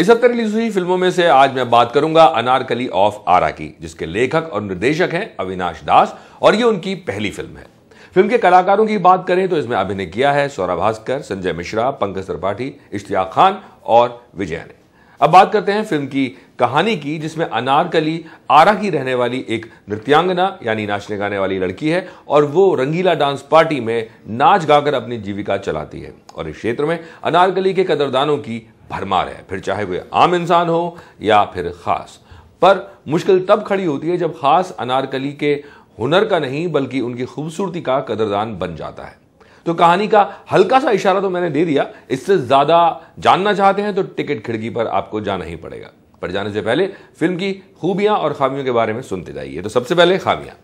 इस हफ्ते रिलीज हुई फिल्मों में से आज मैं बात करूंगा अनारकली ऑफ आरा की जिसके लेखक और निर्देशक हैं अविनाश दास और ये उनकी पहली फिल्म है फिल्म के कलाकारों की बात करें तो इसमें अभिनय किया है सौरभ भास्कर संजय मिश्रा पंकज त्रिपाठी इश्तिया खान और विजय ने अब बात करते हैं फिल्म की कहानी की जिसमें अनारकली आरा की रहने वाली एक नृत्यांगना यानी नाचने गाने वाली लड़की है और वो रंगीला डांस पार्टी में नाच गाकर अपनी जीविका चलाती है और इस क्षेत्र में अनारकली के कदरदानों की भरमार है फिर चाहे कोई आम इंसान हो या फिर ख़ास पर मुश्किल तब खड़ी होती है जब ख़ास अनारकली के हुनर का नहीं बल्कि उनकी खूबसूरती का कदरदान बन जाता है तो कहानी का हल्का सा इशारा तो मैंने दे दिया इससे ज़्यादा जानना चाहते हैं तो टिकट खिड़की पर आपको जाना ही पड़ेगा पर जाने से पहले फिल्म की खूबियां और खामियों के बारे में सुनते जाइए तो सबसे पहले खामियां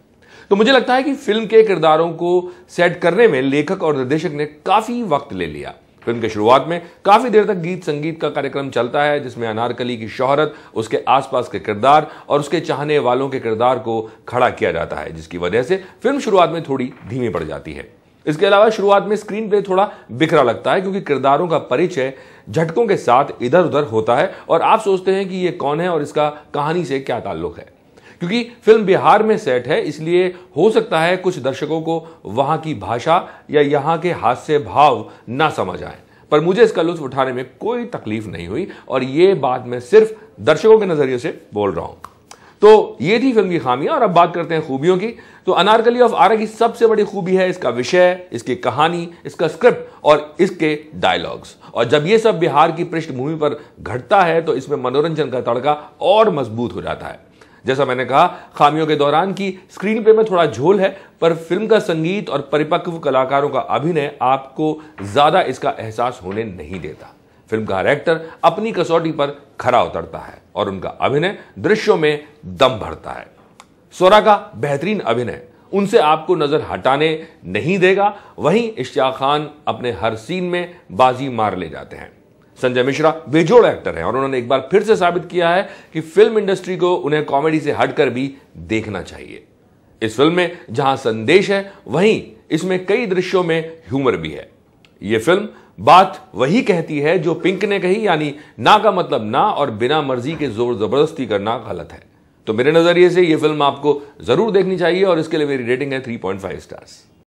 तो मुझे लगता है कि फिल्म के किरदारों को सेट करने में लेखक और निर्देशक ने काफ़ी वक्त ले लिया फिल्म के शुरुआत में काफ़ी देर तक गीत संगीत का कार्यक्रम चलता है जिसमें अनारकली की शोहरत उसके आसपास के किरदार और उसके चाहने वालों के किरदार को खड़ा किया जाता है जिसकी वजह से फिल्म शुरुआत में थोड़ी धीमी पड़ जाती है इसके अलावा शुरुआत में स्क्रीन पे थोड़ा बिखरा लगता है क्योंकि किरदारों का परिचय झटकों के साथ इधर उधर होता है और आप सोचते हैं कि ये कौन है और इसका कहानी से क्या ताल्लुक है क्योंकि फिल्म बिहार में सेट है इसलिए हो सकता है कुछ दर्शकों को वहां की भाषा या यहां के हास्य भाव ना समझ आए पर मुझे इसका लुत्फ उठाने में कोई तकलीफ नहीं हुई और ये बात मैं सिर्फ दर्शकों के नजरिए से बोल रहा हूं तो ये थी फिल्म की खामियां और अब बात करते हैं खूबियों की तो अनारकली ऑफ आरा की सबसे बड़ी खूबी है इसका विषय इसकी कहानी इसका स्क्रिप्ट और इसके डायलॉग्स और जब ये सब बिहार की पृष्ठभूमि पर घटता है तो इसमें मनोरंजन का तड़का और मजबूत हो जाता है जैसा मैंने कहा खामियों के दौरान की स्क्रीन प्ले में थोड़ा झोल है पर फिल्म का संगीत और परिपक्व कलाकारों का अभिनय आपको ज़्यादा इसका एहसास होने नहीं देता फिल्म का हर एक्टर अपनी कसौटी पर खरा उतरता है और उनका अभिनय दृश्यों में दम भरता है स्वरा का बेहतरीन अभिनय उनसे आपको नजर हटाने नहीं देगा वहीं इश्तिया खान अपने हर सीन में बाजी मार ले जाते हैं संजय मिश्रा बेजोड़ एक्टर हैं और उन्होंने एक बार फिर से साबित किया है कि फिल्म इंडस्ट्री को उन्हें कॉमेडी से हटकर भी देखना चाहिए इस फिल्म में जहां संदेश है वहीं इसमें कई दृश्यों में ह्यूमर भी है यह फिल्म बात वही कहती है जो पिंक ने कही यानी ना का मतलब ना और बिना मर्जी के जोर जबरदस्ती करना गलत है तो मेरे नजरिए से यह फिल्म आपको जरूर देखनी चाहिए और इसके लिए मेरी रेटिंग है 3.5 स्टार्स